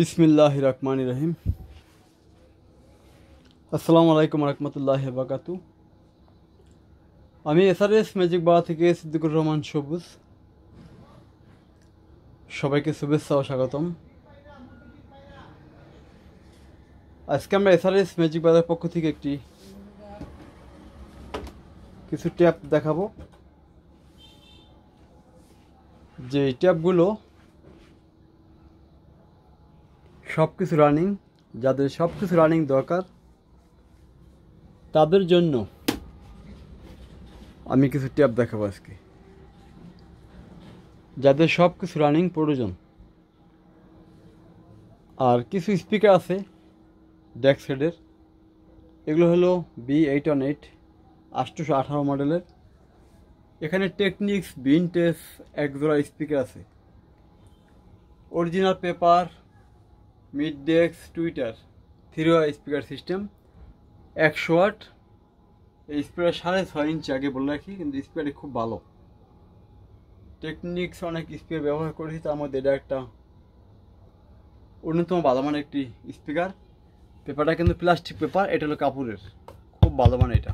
বিসমিল্লাহ রহমান রহিম আসসালামু আলাইকুম রহমতুল্লাহ বাকাতু আমি এসআরএস ম্যাজিক বা থেকে সিদ্দিকুর রহমান সবুজ সবাইকে শুভেচ্ছা ও স্বাগতম আজকে আমরা এসআরএস ম্যাজিক বাজার পক্ষ থেকে একটি কিছু ট্যাপ দেখাবো যে ট্যাপগুলো সব কিছু রানিং যাদের সব কিছু রানিং দরকার তাদের জন্য আমি কিছু ট্যাপ দেখাবো আজকে যাদের সব কিছু রানিং প্রয়োজন আর কিছু স্পিকার আছে ডেক সেডের এগুলো হলো বি এইট ওয়ান এইট আষ্টশো আঠারো মডেলের এখানে টেকনিক্স বিনটেস একজোড়া স্পিকার আছে original paper mid decks tweeter three speaker system একশো আট এই স্পিকার সাড়ে ছয় ইঞ্চি আগে বলে রাখি কিন্তু স্পিকারটি খুব ভালো টেকনিক্স অনেক স্পিকার ব্যবহার করেছি তার মধ্যে এটা একটা অন্যতম ভালো মানের একটি স্পিকার পেপারটা কিন্তু প্লাস্টিক পেপার এটা হলো কাপড়ের খুব ভালো মানে এটা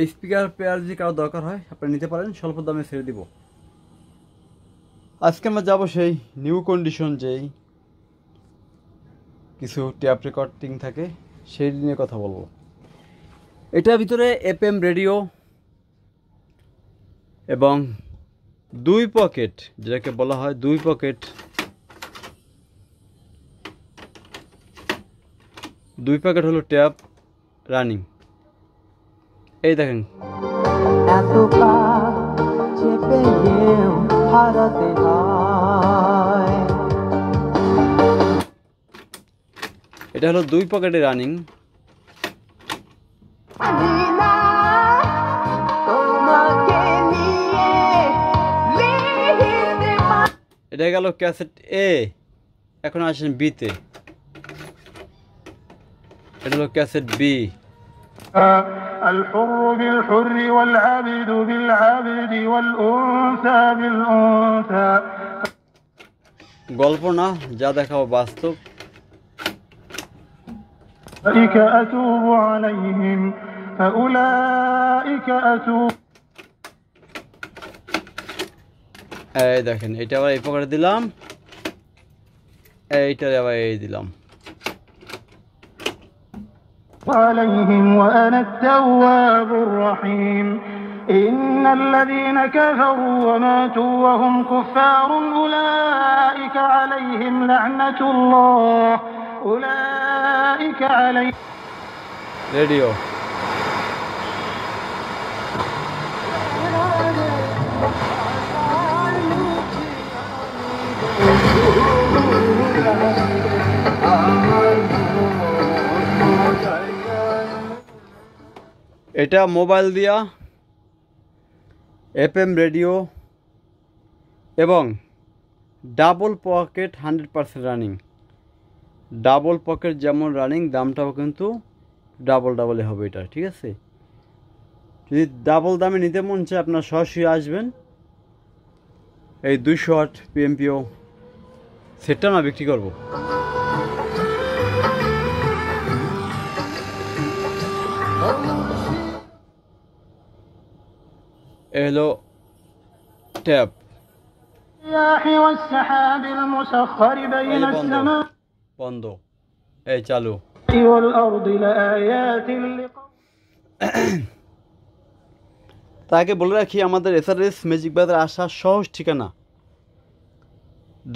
এই স্পিকার পেয়ার যদি কারো দরকার হয় আপনি নিতে পারেন স্বল্প দামে ছেড়ে দিব আজকে আমরা যাবো সেই নিউ কন্ডিশন যেই কিছু ট্যাপ রেকর্ডিং থাকে সেই নিয়ে কথা বলবো এটার ভিতরে এফ এম রেডিও এবং দুই পকেট যেটাকে বলা হয় দুই পকেট দুই প্যাকেট হলো ট্যাপ রানিং এই দেখেন এত পা চেপে এটা হলো দুই পকেটে রানিং এটা গেল ক্যাসেট এ এখন আসেন বিতে এটা হলো ক্যাসেট বি الحر بالحر والعبد بالعبد والأنثى بالأنثى গল্প না যা দেখাও বাস্তব أتوب عليهم فأولئك أتوب এই দেখেন এটা আবার এই পকেটে দিলাম এইটারে আবার এই দিলাম عليهم وأنا التواب الرحيم إن الذين كفروا وماتوا وهم كفار أولئك عليهم لعنة الله أولئك عليهم এটা মোবাইল দিয়া এফএম রেডিও এবং double pocket hundred percent running double pocket যেমন রানিং দামটাও কিন্তু ডাবল ডাবলে হবে এটা ঠিক আছে যদি ডাবল দামে নিতে মন চায় আপনার সরাসরি আসবেন এই দুইশো আট পিএমপিও সেটটা না বিক্রি করবো এলো ট্যাপ বন্ধ এই চালু তাকে বলে রাখি আমাদের এসআরএস ম্যাজিক বাজার আসার সহজ ঠিকানা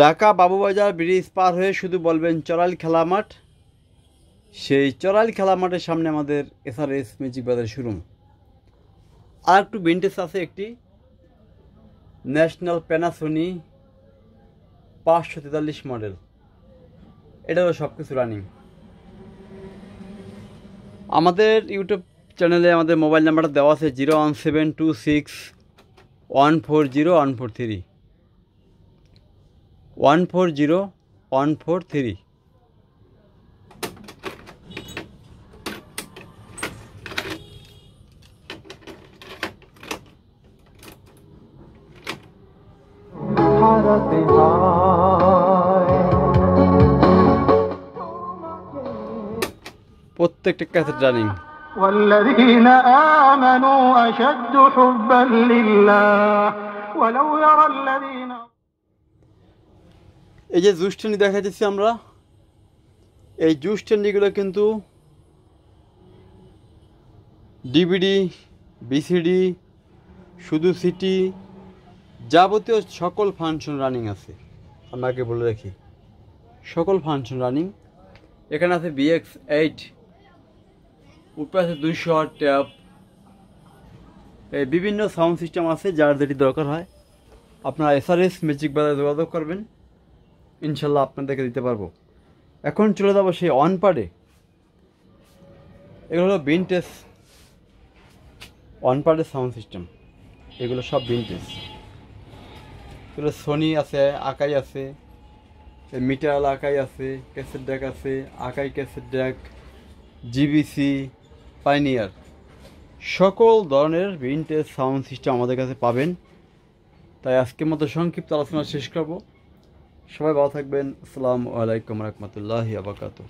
ঢাকা বাবুবাজার ব্রিজ পার হয়ে শুধু বলবেন চরাল খেলা মাঠ সেই চরাল খেলা মাঠের সামনে আমাদের এসআরএস ম্যাজিক বাজার শোরুম আর একটু ভিন্টেজ আছে একটি ন্যাশনাল প্যানাসোনি পাঁচশো তেতাল্লিশ মডেল হলো সব কিছু রানিং আমাদের ইউটিউব চ্যানেলে আমাদের মোবাইল নাম্বারটা দেওয়া আছে zero one seven two six one four zero one four three one four zero one four three প্রত্যেকটা ক্যাসেট রানিং والذين آمنوا أشد حبا لله ولو يرى الذين এই যে জুস্টানি দেখা যাচ্ছে আমরা এই জুস্টানিগুলো কিন্তু ডিভিডি বিসিডি শুধু সিটি যাবতীয় সকল ফাংশন রানিং আছে আপনাকে বলে রাখি সকল ফাংশন রানিং এখানে আছে বিএক্স এইট উপরে আছে দুইশো ট্যাপ বিভিন্ন সাউন্ড সিস্টেম আছে যার যেটি দরকার হয় আপনারা এসআরএস ম্যাজিক বাজারে যোগাযোগ করবেন ইনশাল্লাহ আপনাদেরকে দিতে পারবো এখন চলে যাবো সেই অন পারে এগুলো হলো বিনটেস পারে সাউন্ড সিস্টেম এগুলো সব বিনটেস তাহলে সোনি আছে আকাই আছে মিটারাল আকাই আছে ক্যাসেট ড্যাক আছে Akai cassette deck GBC Pioneer সকল ধরনের ভিনটেজ সাউন্ড সিস্টেম আমাদের কাছে পাবেন তাই আজকের মতো সংক্ষিপ্ত আলোচনা শেষ করব সবাই ভালো থাকবেন আসসালামু আলাইকুম রহমতুল্লাহি আবাকাতু